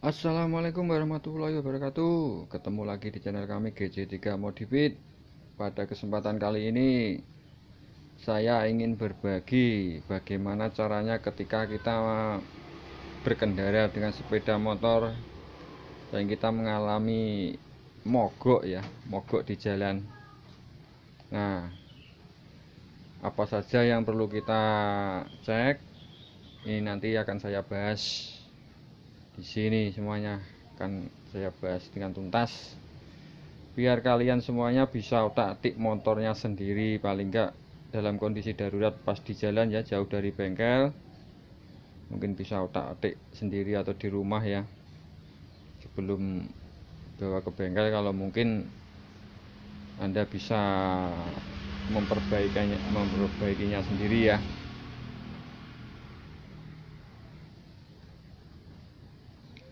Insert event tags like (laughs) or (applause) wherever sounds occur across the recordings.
Assalamualaikum warahmatullahi wabarakatuh Ketemu lagi di channel kami gc 3 Modifit Pada kesempatan kali ini Saya ingin berbagi Bagaimana caranya ketika kita Berkendara dengan sepeda motor Dan kita mengalami Mogok ya Mogok di jalan Nah Apa saja yang perlu kita cek Ini nanti akan saya bahas di sini semuanya kan saya bahas dengan tuntas biar kalian semuanya bisa otak-atik motornya sendiri paling enggak dalam kondisi darurat pas di jalan ya jauh dari bengkel mungkin bisa otak-atik sendiri atau di rumah ya sebelum bawa ke bengkel kalau mungkin Anda bisa memperbaikinya memperbaikinya sendiri ya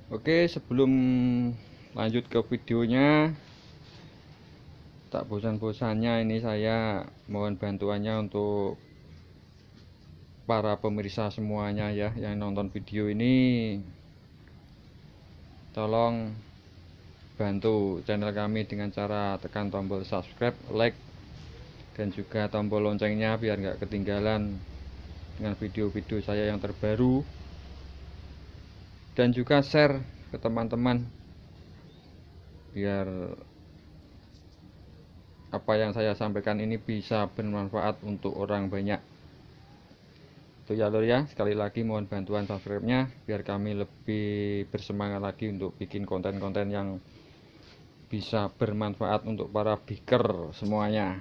Oke, sebelum lanjut ke videonya, tak bosan-bosannya ini saya mohon bantuannya untuk para pemirsa semuanya ya yang nonton video ini. Tolong bantu channel kami dengan cara tekan tombol subscribe, like, dan juga tombol loncengnya biar nggak ketinggalan dengan video-video saya yang terbaru dan juga share ke teman-teman biar apa yang saya sampaikan ini bisa bermanfaat untuk orang banyak itu ya lor ya sekali lagi mohon bantuan subscribe-nya biar kami lebih bersemangat lagi untuk bikin konten-konten yang bisa bermanfaat untuk para biker semuanya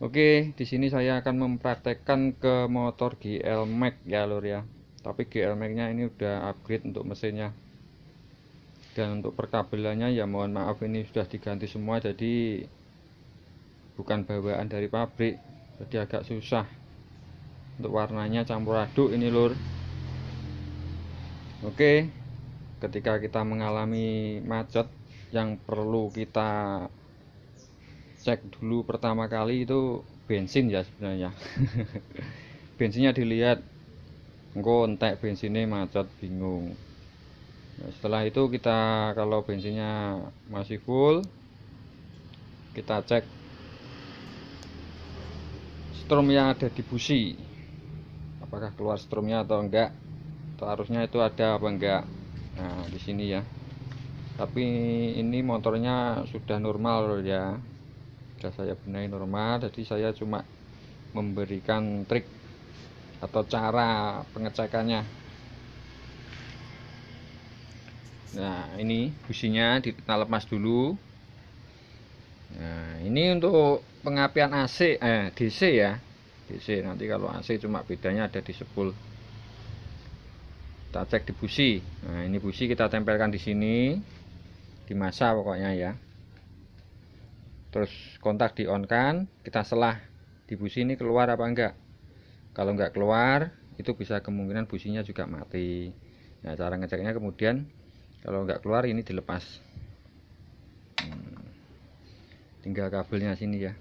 Oke di sini saya akan mempraktekkan ke motor GL Max ya lur ya tapi GL nya ini udah upgrade untuk mesinnya dan untuk perkabelannya ya mohon maaf ini sudah diganti semua jadi bukan bawaan dari pabrik jadi agak susah untuk warnanya campur aduk ini lur oke ketika kita mengalami macet yang perlu kita cek dulu pertama kali itu bensin ya sebenarnya (laughs) bensinnya dilihat engko entek bensinnya macet bingung nah, setelah itu kita kalau bensinnya masih full kita cek strom yang ada di busi apakah keluar stromnya atau enggak atau arusnya itu ada apa enggak nah di sini ya tapi ini motornya sudah normal ya sudah saya benahi normal jadi saya cuma memberikan trik atau cara pengecekannya nah ini businya kita lepas dulu nah ini untuk pengapian AC eh DC ya DC nanti kalau AC cuma bedanya ada di sepul kita cek di busi nah ini busi kita tempelkan di sini di masa pokoknya ya terus kontak di on kan kita selah di busi ini keluar apa enggak kalau nggak keluar itu bisa kemungkinan businya juga mati nah cara ngeceknya kemudian kalau nggak keluar ini dilepas hmm, tinggal kabelnya sini ya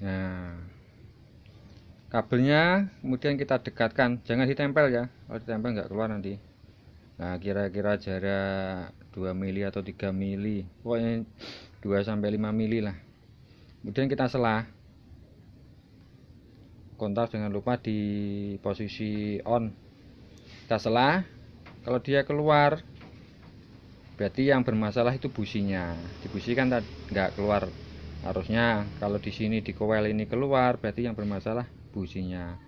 nah kabelnya kemudian kita dekatkan jangan ditempel ya kalau ditempel nggak keluar nanti nah kira-kira jarak 2 mili atau 3 mili pokoknya 2 sampai 5 mili lah kemudian kita selah kontak jangan lupa di posisi on kita selah kalau dia keluar berarti yang bermasalah itu businya di busi kan nggak keluar harusnya kalau di sini di coil ini keluar berarti yang bermasalah businya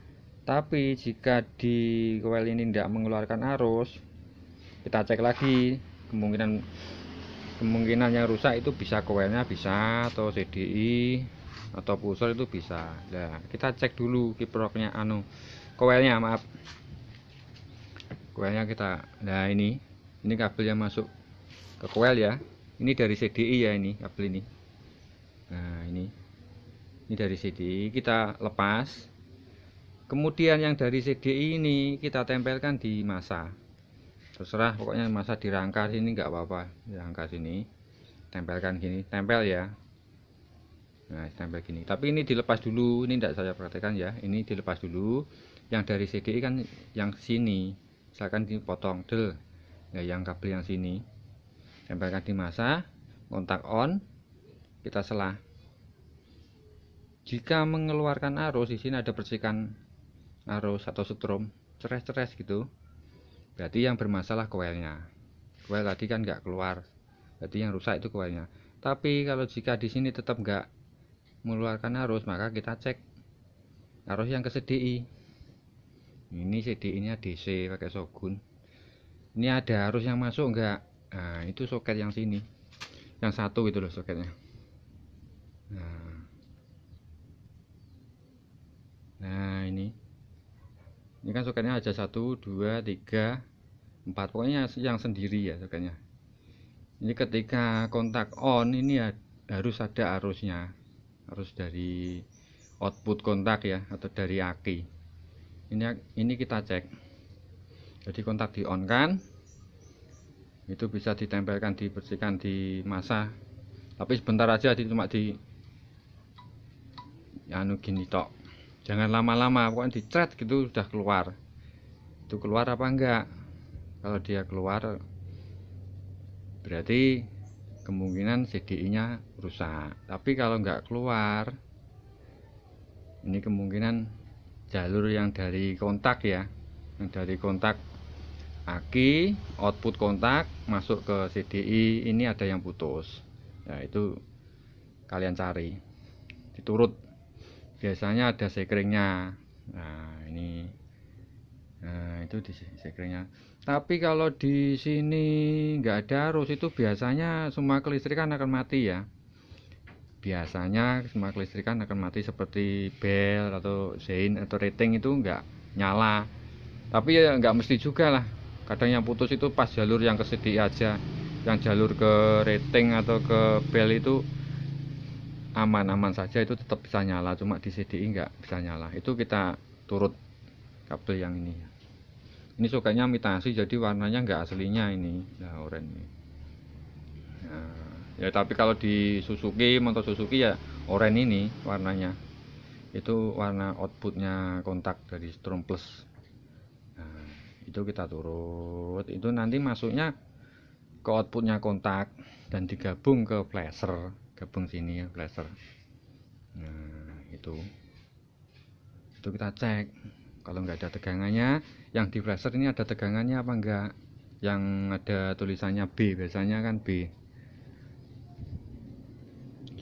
tapi jika di coil ini tidak mengeluarkan arus kita cek lagi kemungkinan kemungkinan yang rusak itu bisa coilnya bisa atau CDI atau pusar itu bisa nah kita cek dulu kiproknya anu koilnya maaf koilnya kita nah ini ini kabel yang masuk ke koil ya ini dari CDI ya ini kabel ini nah ini ini dari CDI kita lepas kemudian yang dari CDI ini kita tempelkan di masa terserah pokoknya masa dirangkar ini sini nggak apa-apa dirangkar sini tempelkan gini tempel ya nah stempel gini tapi ini dilepas dulu ini tidak saya perhatikan ya ini dilepas dulu yang dari CDI kan yang sini misalkan dipotong del ya yang kabel yang sini tempelkan di masa kontak on kita selah jika mengeluarkan arus di sini ada percikan arus atau setrum ceres-ceres gitu berarti yang bermasalah koilnya koil tadi kan nggak keluar berarti yang rusak itu koilnya tapi kalau jika di sini tetap nggak mengeluarkan arus maka kita cek arus yang ke CDI ini CDI nya DC pakai Shogun ini ada arus yang masuk enggak nah itu soket yang sini yang satu itu loh soketnya nah, nah ini ini kan soketnya ada satu dua tiga empat pokoknya yang sendiri ya soketnya ini ketika kontak on ini ya harus ada arusnya harus dari output kontak ya atau dari aki ini ini kita cek jadi kontak di on kan itu bisa ditempelkan dibersihkan di masa tapi sebentar aja di cuma di anu gini tok jangan lama-lama pokoknya dicret gitu sudah keluar itu keluar apa enggak kalau dia keluar berarti kemungkinan CDI nya rusak tapi kalau nggak keluar ini kemungkinan jalur yang dari kontak ya yang dari kontak aki output kontak masuk ke CDI ini ada yang putus ya itu kalian cari diturut biasanya ada sekringnya nah ini nah itu di sekringnya tapi kalau di sini nggak ada arus itu biasanya semua kelistrikan akan mati ya biasanya semua kelistrikan akan mati seperti bel atau sein atau rating itu enggak nyala tapi ya enggak mesti juga lah kadang yang putus itu pas jalur yang ke CD aja yang jalur ke rating atau ke bel itu aman-aman saja itu tetap bisa nyala cuma di CDI enggak bisa nyala itu kita turut kabel yang ini ini sukanya mitasi jadi warnanya enggak aslinya ini nah oranye nah ya tapi kalau di Suzuki motor Suzuki ya oranye ini warnanya itu warna outputnya kontak dari Strom Plus nah, itu kita turut itu nanti masuknya ke outputnya kontak dan digabung ke flasher gabung sini ya flasher nah itu itu kita cek kalau nggak ada tegangannya yang di flasher ini ada tegangannya apa enggak yang ada tulisannya B biasanya kan B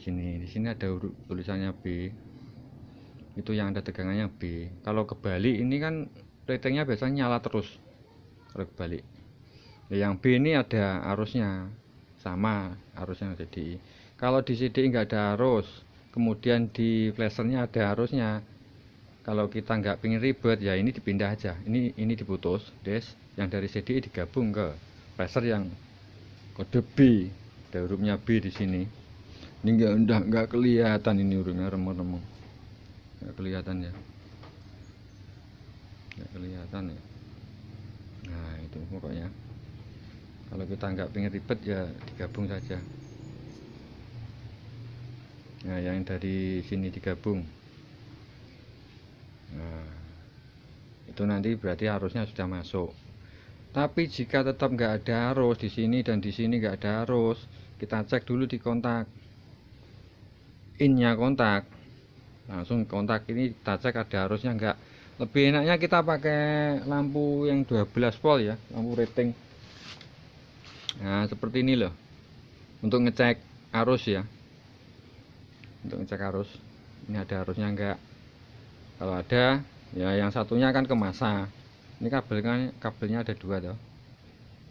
di sini di sini ada huruf tulisannya B itu yang ada tegangannya B kalau kebalik ini kan ratingnya biasanya nyala terus kalau kebalik nah, yang B ini ada arusnya sama arusnya jadi kalau di CD nggak ada arus kemudian di flashernya ada arusnya kalau kita nggak pingin ribet ya ini dipindah aja ini ini diputus des yang dari CD digabung ke flasher yang kode B ada hurufnya B di sini ini enggak udah nggak kelihatan ini urungnya remuk-remuk enggak kelihatan ya enggak kelihatan ya nah itu pokoknya kalau kita enggak pengen ribet ya digabung saja nah yang dari sini digabung nah itu nanti berarti arusnya sudah masuk tapi jika tetap enggak ada arus di sini dan di sini enggak ada arus kita cek dulu di kontak innya kontak langsung kontak ini kita cek ada arusnya enggak lebih enaknya kita pakai lampu yang 12 volt ya lampu rating nah seperti ini loh untuk ngecek arus ya untuk ngecek arus ini ada arusnya enggak kalau ada ya yang satunya akan kemasa. ini kabel kan kabelnya ada dua toh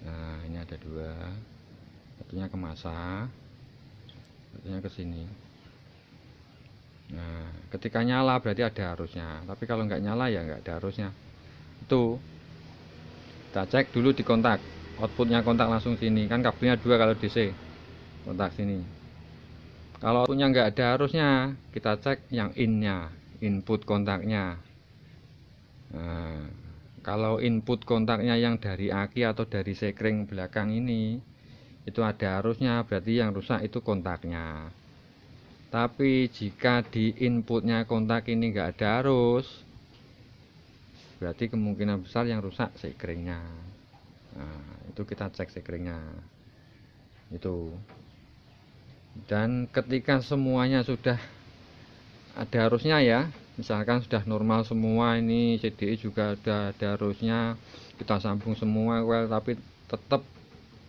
nah ini ada dua satunya kemasa, satunya ke Nah, ketika nyala berarti ada arusnya. Tapi kalau nggak nyala ya nggak ada arusnya. Itu kita cek dulu di kontak. Outputnya kontak langsung sini. Kan kabelnya dua kalau DC. Kontak sini. Kalau punya nggak ada arusnya, kita cek yang innya, input kontaknya. Nah, kalau input kontaknya yang dari aki atau dari sekring belakang ini, itu ada arusnya, berarti yang rusak itu kontaknya tapi jika di inputnya kontak ini nggak ada arus, berarti kemungkinan besar yang rusak sekringnya. Nah, itu kita cek sekringnya. Itu. Dan ketika semuanya sudah ada arusnya ya, misalkan sudah normal semua ini CDI e juga ada, ada arusnya, kita sambung semua well tapi tetap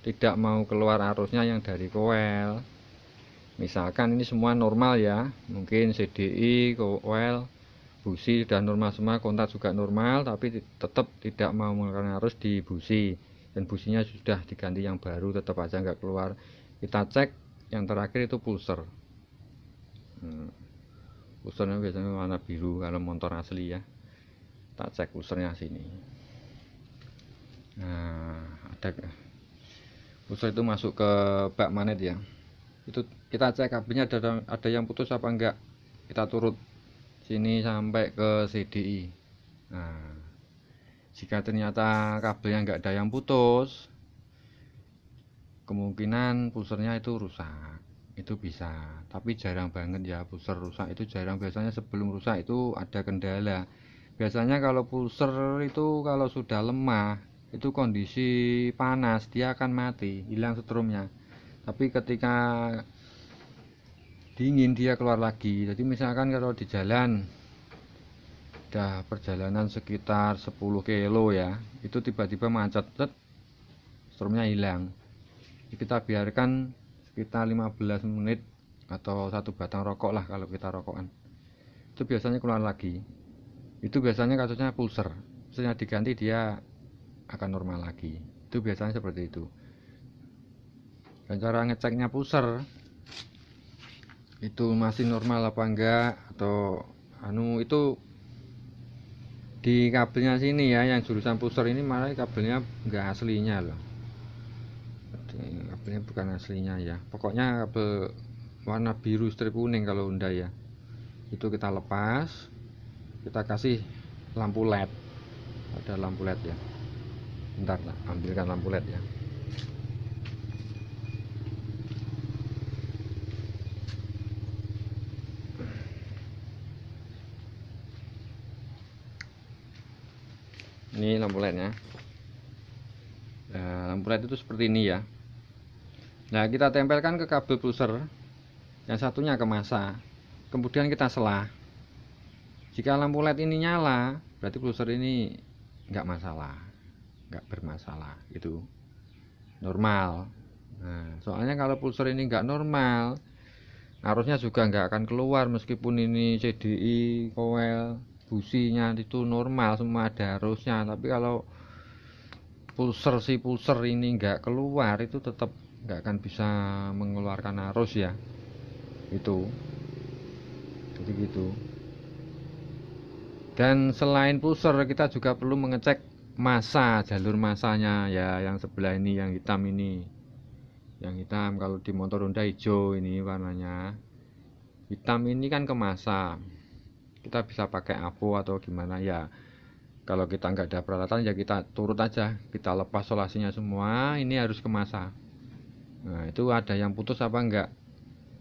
tidak mau keluar arusnya yang dari koel misalkan ini semua normal ya mungkin CDI, coil, busi sudah normal semua kontak juga normal tapi tetap tidak mau mengeluarkan arus di busi dan businya sudah diganti yang baru tetap aja nggak keluar kita cek yang terakhir itu pulser hmm. pulsernya biasanya warna biru kalau motor asli ya tak cek pulsernya sini nah ada pulser itu masuk ke bak manet ya itu kita cek kabelnya ada ada yang putus apa enggak kita turut sini sampai ke CDI nah jika ternyata kabelnya enggak ada yang putus kemungkinan pulsernya itu rusak itu bisa tapi jarang banget ya pulser rusak itu jarang biasanya sebelum rusak itu ada kendala biasanya kalau pulser itu kalau sudah lemah itu kondisi panas dia akan mati hilang setrumnya tapi ketika dingin dia keluar lagi jadi misalkan kalau di jalan udah perjalanan sekitar 10 kilo ya itu tiba-tiba macet tet, stromnya hilang kita biarkan sekitar 15 menit atau satu batang rokok lah kalau kita rokokan itu biasanya keluar lagi itu biasanya kasusnya pulser Setelah diganti dia akan normal lagi itu biasanya seperti itu dan cara ngeceknya pusar, itu masih normal apa enggak atau anu itu di kabelnya sini ya yang jurusan pusar ini malah kabelnya enggak aslinya loh kabelnya bukan aslinya ya pokoknya kabel warna biru strip kuning kalau Honda ya itu kita lepas kita kasih lampu led ada lampu led ya bentar ambilkan lampu led ya ini lampu LED-nya eh, lampu LED itu seperti ini ya nah kita tempelkan ke kabel pulser yang satunya ke masa kemudian kita selah jika lampu LED ini nyala berarti pulser ini nggak masalah nggak bermasalah gitu normal nah, soalnya kalau pulser ini nggak normal arusnya juga nggak akan keluar meskipun ini CDI coil. Businya itu normal semua ada arusnya tapi kalau pulser si pulser ini nggak keluar itu tetap nggak akan bisa mengeluarkan arus ya itu jadi gitu dan selain pulser kita juga perlu mengecek masa jalur masanya ya yang sebelah ini yang hitam ini yang hitam kalau di motor Honda hijau ini warnanya hitam ini kan ke kita bisa pakai apu atau gimana ya kalau kita nggak ada peralatan ya kita turut aja kita lepas solasinya semua ini harus ke masa nah itu ada yang putus apa enggak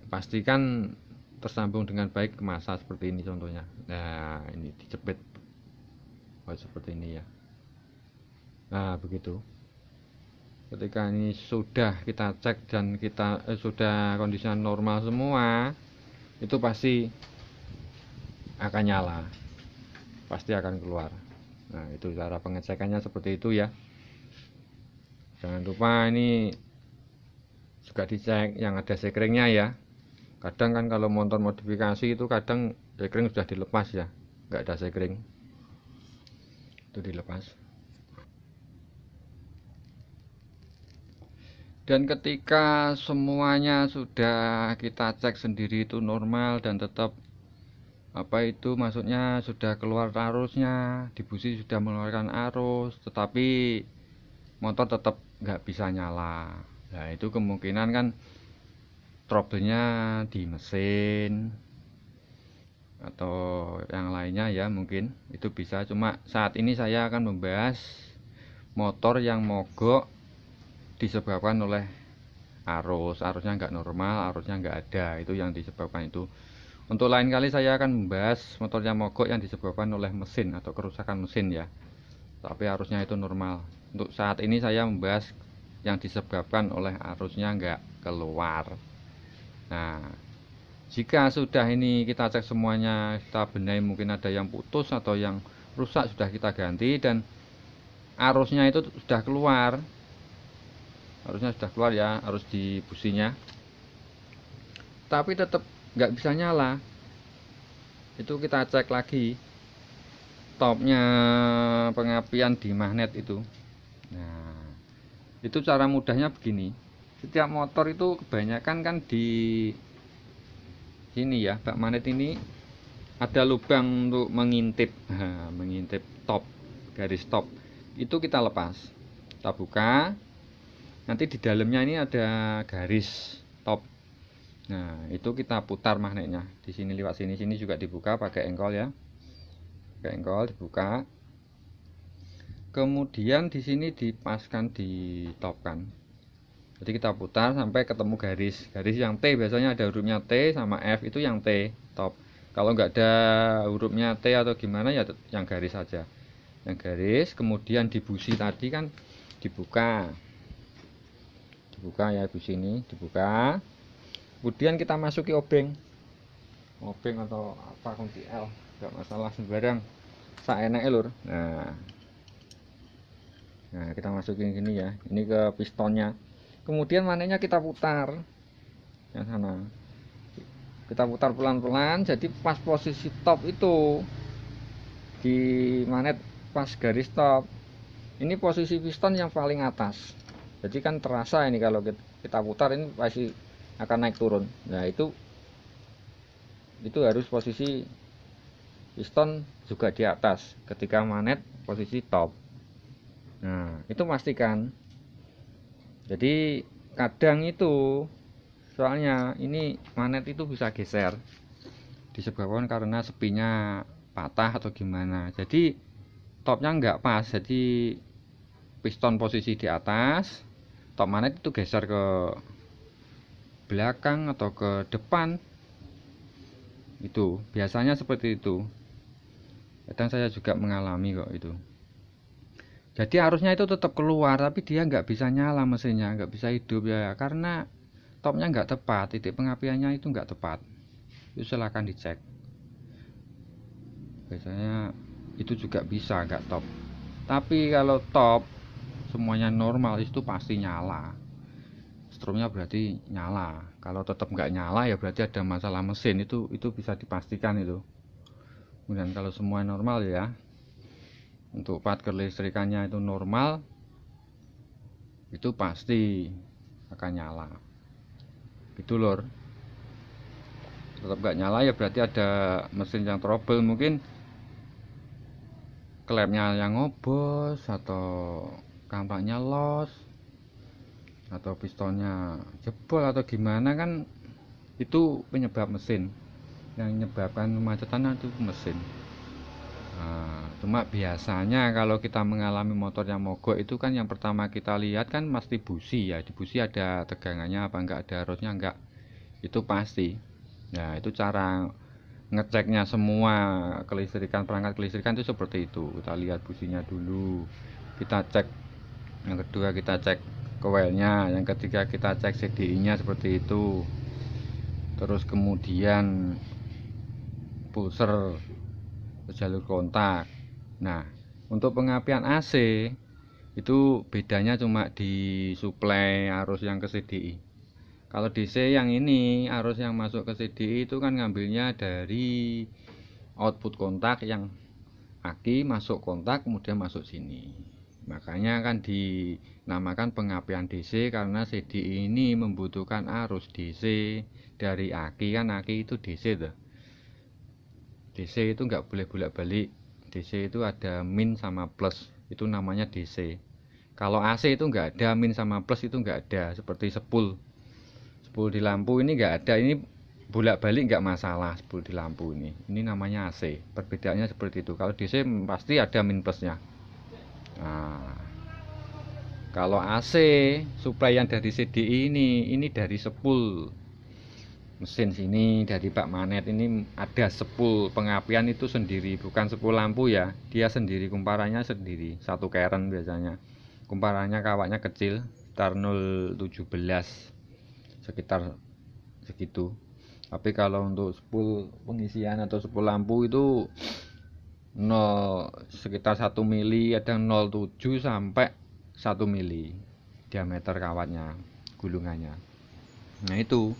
pastikan tersambung dengan baik ke masa seperti ini contohnya nah ini dicepit oh, seperti ini ya nah begitu ketika ini sudah kita cek dan kita eh, sudah kondisinya normal semua itu pasti akan nyala pasti akan keluar nah itu cara pengecekannya seperti itu ya jangan lupa ini juga dicek yang ada sekringnya ya kadang kan kalau motor modifikasi itu kadang sekring sudah dilepas ya nggak ada sekring itu dilepas dan ketika semuanya sudah kita cek sendiri itu normal dan tetap apa itu maksudnya sudah keluar arusnya di busi sudah mengeluarkan arus tetapi motor tetap nggak bisa nyala nah itu kemungkinan kan troublenya di mesin atau yang lainnya ya mungkin itu bisa cuma saat ini saya akan membahas motor yang mogok disebabkan oleh arus arusnya nggak normal arusnya nggak ada itu yang disebabkan itu untuk lain kali saya akan membahas motornya mogok yang disebabkan oleh mesin atau kerusakan mesin ya. Tapi arusnya itu normal. Untuk saat ini saya membahas yang disebabkan oleh arusnya nggak keluar. Nah, jika sudah ini kita cek semuanya, kita benahi mungkin ada yang putus atau yang rusak sudah kita ganti dan arusnya itu sudah keluar. Arusnya sudah keluar ya, arus di businya. Tapi tetap nggak bisa nyala itu kita cek lagi topnya pengapian di magnet itu nah itu cara mudahnya begini setiap motor itu kebanyakan kan di sini ya bak magnet ini ada lubang untuk mengintip mengintip top garis top itu kita lepas kita buka nanti di dalamnya ini ada garis Nah, itu kita putar magnetnya. Di sini lewat sini, sini juga dibuka pakai engkol ya. Pakai engkol dibuka. Kemudian di sini dipaskan di kan Jadi kita putar sampai ketemu garis. Garis yang T biasanya ada hurufnya T sama F itu yang T top. Kalau nggak ada hurufnya T atau gimana ya yang garis saja. Yang garis kemudian di busi tadi kan dibuka. Dibuka ya busi ini, dibuka kemudian kita masuki obeng obeng atau apa kunci L nggak masalah sembarang seenak lur nah nah kita masukin gini ya ini ke pistonnya kemudian manenya kita putar yang sana kita putar pelan-pelan jadi pas posisi top itu di manet pas garis top ini posisi piston yang paling atas jadi kan terasa ini kalau kita putar ini pasti akan naik turun nah itu itu harus posisi piston juga di atas ketika manet posisi top nah itu pastikan jadi kadang itu soalnya ini manet itu bisa geser disebabkan karena sepinya patah atau gimana jadi topnya nggak pas jadi piston posisi di atas top manet itu geser ke belakang atau ke depan itu biasanya seperti itu kadang saya juga mengalami kok itu jadi arusnya itu tetap keluar tapi dia nggak bisa nyala mesinnya nggak bisa hidup ya karena topnya nggak tepat titik pengapiannya itu nggak tepat itu silahkan dicek biasanya itu juga bisa nggak top tapi kalau top semuanya normal itu pasti nyala strumnya berarti nyala kalau tetap nggak nyala ya berarti ada masalah mesin itu itu bisa dipastikan itu kemudian kalau semua normal ya untuk part kelistrikannya itu normal itu pasti akan nyala gitu lor tetap nggak nyala ya berarti ada mesin yang trouble mungkin klepnya yang ngobos atau kampaknya los atau pistonnya jebol atau gimana kan itu penyebab mesin yang menyebabkan kemacetan itu mesin nah, cuma biasanya kalau kita mengalami motor yang mogok itu kan yang pertama kita lihat kan pasti busi ya di busi ada tegangannya apa enggak ada rotnya enggak itu pasti nah itu cara ngeceknya semua kelistrikan perangkat kelistrikan itu seperti itu kita lihat businya dulu kita cek yang kedua kita cek coilnya yang ketiga kita cek CDI nya seperti itu terus kemudian pulser jalur kontak nah untuk pengapian AC itu bedanya cuma di suplai arus yang ke CDI kalau DC yang ini arus yang masuk ke CDI itu kan ngambilnya dari output kontak yang aki masuk kontak kemudian masuk sini Makanya kan dinamakan pengapian DC karena CD ini membutuhkan arus DC dari aki kan aki itu DC tuh. DC itu nggak boleh bolak-balik. DC itu ada min sama plus itu namanya DC. Kalau AC itu nggak ada min sama plus itu nggak ada seperti sepul. Sepul di lampu ini nggak ada ini bolak-balik nggak masalah sepul di lampu ini. Ini namanya AC. Perbedaannya seperti itu. Kalau DC pasti ada min plusnya Nah, kalau AC supply yang dari CD e ini, ini dari sepul mesin sini dari Pak Manet ini ada sepul pengapian itu sendiri bukan sepul lampu ya dia sendiri kumparannya sendiri satu keren biasanya kumparannya kawatnya kecil sekitar 017 sekitar segitu tapi kalau untuk sepul pengisian atau sepul lampu itu 0 sekitar 1 mili ada 0,7 sampai 1 mili diameter kawatnya gulungannya nah itu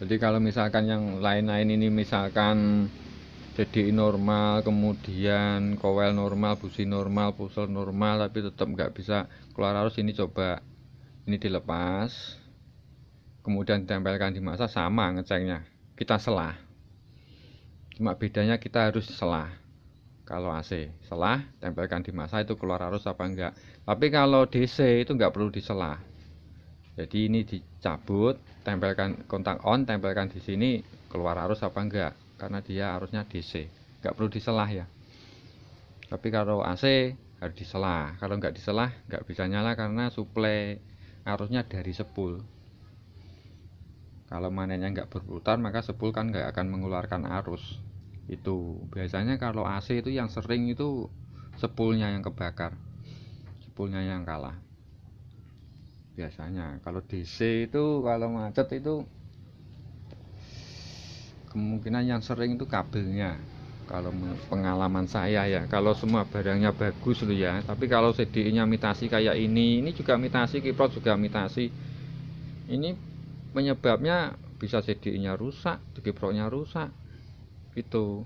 jadi kalau misalkan yang lain-lain ini misalkan jadi normal kemudian kowel normal busi normal pusel normal tapi tetap nggak bisa keluar arus ini coba ini dilepas kemudian ditempelkan di masa sama ngeceknya kita selah cuma bedanya kita harus selah kalau AC selah tempelkan di masa itu keluar arus apa enggak tapi kalau DC itu enggak perlu diselah jadi ini dicabut tempelkan kontak on tempelkan di sini keluar arus apa enggak karena dia arusnya DC enggak perlu diselah ya tapi kalau AC harus diselah kalau enggak diselah enggak bisa nyala karena suplai arusnya dari sepul kalau manenya enggak berputar maka sepul kan enggak akan mengeluarkan arus itu biasanya kalau AC itu yang sering itu sepulnya yang kebakar sepulnya yang kalah biasanya kalau DC itu kalau macet itu kemungkinan yang sering itu kabelnya kalau pengalaman saya ya kalau semua barangnya bagus loh ya tapi kalau cd nya mitasi kayak ini ini juga mitasi kipro juga mitasi ini penyebabnya bisa cd nya rusak kipro nya rusak itu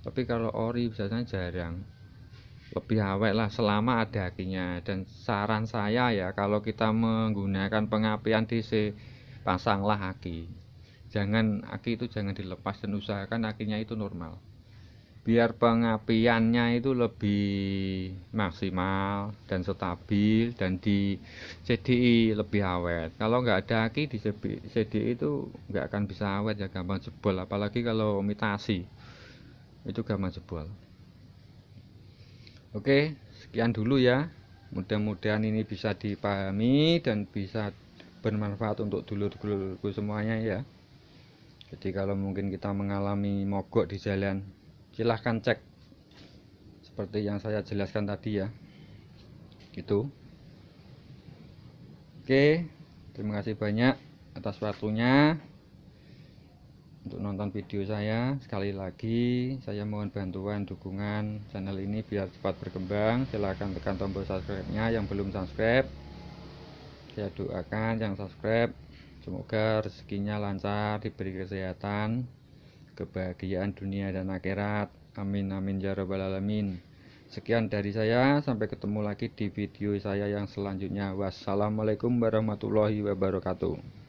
tapi kalau ori biasanya jarang lebih awet lah selama ada akinya dan saran saya ya kalau kita menggunakan pengapian DC pasanglah aki jangan aki itu jangan dilepas dan usahakan akinya itu normal biar pengapiannya itu lebih maksimal dan stabil dan di CDI lebih awet kalau nggak ada aki di CDI itu nggak akan bisa awet ya gampang jebol apalagi kalau mitasi itu gampang jebol oke sekian dulu ya mudah-mudahan ini bisa dipahami dan bisa bermanfaat untuk dulu dulu semuanya ya jadi kalau mungkin kita mengalami mogok di jalan silahkan cek seperti yang saya jelaskan tadi ya gitu oke terima kasih banyak atas waktunya untuk nonton video saya sekali lagi saya mohon bantuan dukungan channel ini biar cepat berkembang silahkan tekan tombol subscribe nya yang belum subscribe saya doakan yang subscribe semoga rezekinya lancar diberi kesehatan kebahagiaan dunia dan akhirat. Amin amin ya rabbal alamin. Sekian dari saya, sampai ketemu lagi di video saya yang selanjutnya. Wassalamualaikum warahmatullahi wabarakatuh.